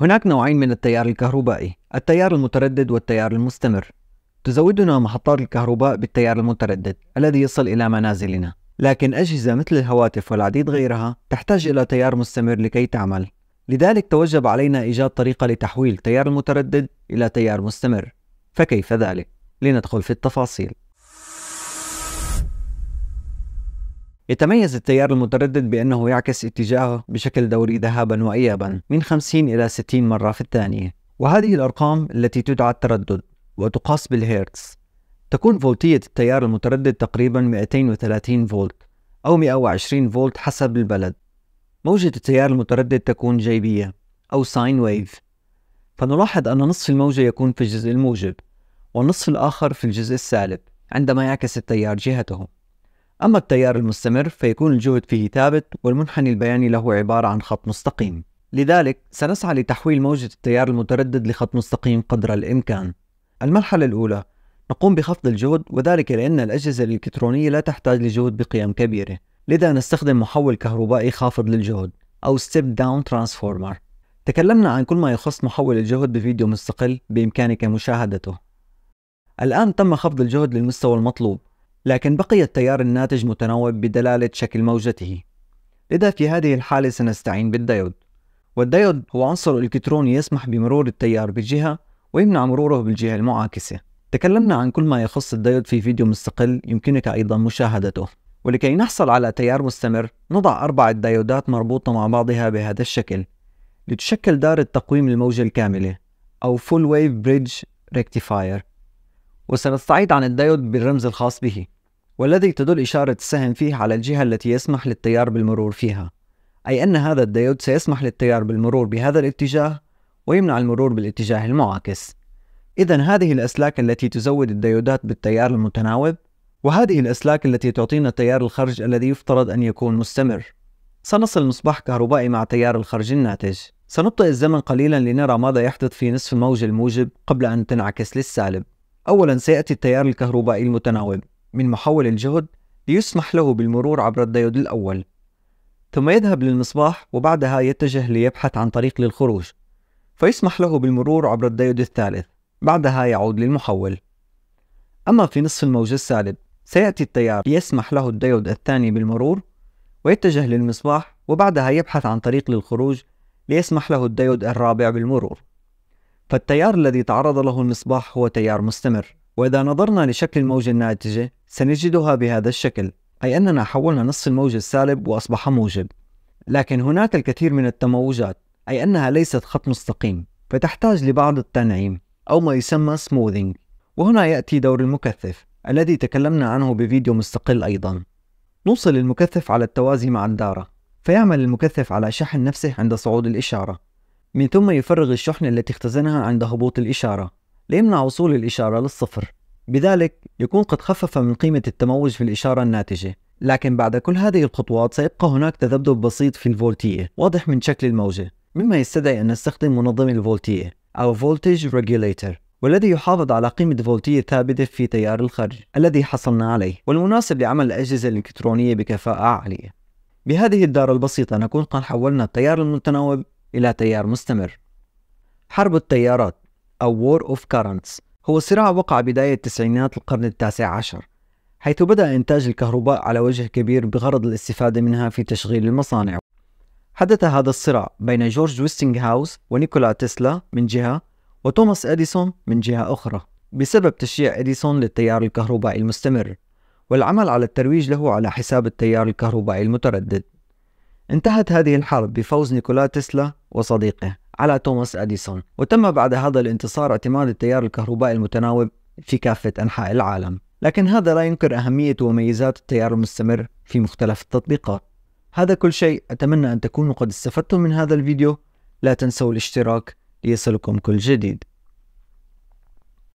هناك نوعين من التيار الكهربائي التيار المتردد والتيار المستمر تزودنا محطات الكهرباء بالتيار المتردد الذي يصل إلى منازلنا لكن أجهزة مثل الهواتف والعديد غيرها تحتاج إلى تيار مستمر لكي تعمل لذلك توجب علينا إيجاد طريقة لتحويل تيار المتردد إلى تيار مستمر فكيف ذلك؟ لندخل في التفاصيل يتميز التيار المتردد بأنه يعكس اتجاهه بشكل دوري ذهابا وإيابا من 50 إلى 60 مرة في الثانية وهذه الأرقام التي تدعى التردد وتقاس بالهيرتز تكون فولتية التيار المتردد تقريبا 230 فولت أو 120 فولت حسب البلد موجة التيار المتردد تكون جيبية أو ساين ويف فنلاحظ أن نصف الموجة يكون في الجزء الموجب والنصف الآخر في الجزء السالب عندما يعكس التيار جهته أما التيار المستمر فيكون الجهد فيه ثابت والمنحني البياني له عبارة عن خط مستقيم لذلك سنسعى لتحويل موجة التيار المتردد لخط مستقيم قدر الإمكان المرحلة الأولى نقوم بخفض الجهد وذلك لأن الأجهزة الإلكترونية لا تحتاج لجهد بقيم كبيرة لذا نستخدم محول كهربائي خافض للجهد أو ستيب داون ترانسفورمر تكلمنا عن كل ما يخص محول الجهد بفيديو مستقل بإمكانك مشاهدته الآن تم خفض الجهد للمستوى المطلوب لكن بقي التيار الناتج متناوب بدلالة شكل موجته لذا في هذه الحالة سنستعين بالديود والديود هو عنصر إلكتروني يسمح بمرور التيار بالجهة ويمنع مروره بالجهة المعاكسة تكلمنا عن كل ما يخص الديود في فيديو مستقل يمكنك أيضا مشاهدته ولكي نحصل على تيار مستمر نضع أربعة ديودات مربوطة مع بعضها بهذا الشكل لتشكل دار التقويم الموجة الكاملة أو Full Wave Bridge Rectifier وسنستعيد عن الدايود بالرمز الخاص به والذي تدل إشارة السهم فيه على الجهة التي يسمح للتيار بالمرور فيها أي أن هذا الدايود سيسمح للتيار بالمرور بهذا الاتجاه ويمنع المرور بالاتجاه المعاكس إذا هذه الأسلاك التي تزود الديودات بالتيار المتناوب وهذه الأسلاك التي تعطينا تيار الخرج الذي يفترض أن يكون مستمر سنصل مصباح كهربائي مع تيار الخرج الناتج سنبطئ الزمن قليلا لنرى ماذا يحدث في نصف الموج الموجب قبل أن تنعكس للسالب أولا سيأتي التيار الكهربائي المتناوب من محول الجهد ليسمح له بالمرور عبر الديود الأول ثم يذهب للمصباح وبعدها يتجه ليبحث عن طريق للخروج فيسمح له بالمرور عبر الديود الثالث بعدها يعود للمحول أما في نصف الموج السالب سيأتي التيار ليسمح له الديود الثاني بالمرور ويتجه للمصباح وبعدها يبحث عن طريق للخروج ليسمح له الديود الرابع بالمرور فالتيار الذي تعرض له المصباح هو تيار مستمر وإذا نظرنا لشكل الموجة الناتجة سنجدها بهذا الشكل أي أننا حولنا نصف الموجة السالب وأصبح موجب لكن هناك الكثير من التموجات أي أنها ليست خط مستقيم فتحتاج لبعض التنعيم أو ما يسمى سموذينج وهنا يأتي دور المكثف الذي تكلمنا عنه بفيديو مستقل أيضا نوصل المكثف على التوازي مع الدارة فيعمل المكثف على شحن نفسه عند صعود الإشارة من ثم يفرغ الشحنة التي اختزنها عند هبوط الإشارة ليمنع وصول الإشارة للصفر بذلك يكون قد خفف من قيمة التموج في الإشارة الناتجة لكن بعد كل هذه الخطوات سيبقى هناك تذبذب بسيط في الفولتية واضح من شكل الموجة مما يستدعي أن نستخدم منظم الفولتية أو Voltage Regulator والذي يحافظ على قيمة فولتية ثابتة في تيار الخرج الذي حصلنا عليه والمناسب لعمل الأجهزة الإلكترونية بكفاءة عالية بهذه الدارة البسيطة نكون قد حولنا التيار المتناوب إلى تيار مستمر. حرب التيارات أو War of Currents هو صراع وقع بداية تسعينات القرن التاسع عشر حيث بدأ إنتاج الكهرباء على وجه كبير بغرض الاستفادة منها في تشغيل المصانع حدث هذا الصراع بين جورج هاوس ونيكولا تسلا من جهة وتوماس إديسون من جهة أخرى بسبب تشجيع إديسون للتيار الكهربائي المستمر والعمل على الترويج له على حساب التيار الكهربائي المتردد انتهت هذه الحرب بفوز نيكولا تسلا وصديقه على توماس أديسون وتم بعد هذا الانتصار اعتماد التيار الكهربائي المتناوب في كافة أنحاء العالم لكن هذا لا ينكر أهمية وميزات التيار المستمر في مختلف التطبيقات هذا كل شيء أتمنى أن تكونوا قد استفدتم من هذا الفيديو لا تنسوا الاشتراك ليصلكم كل جديد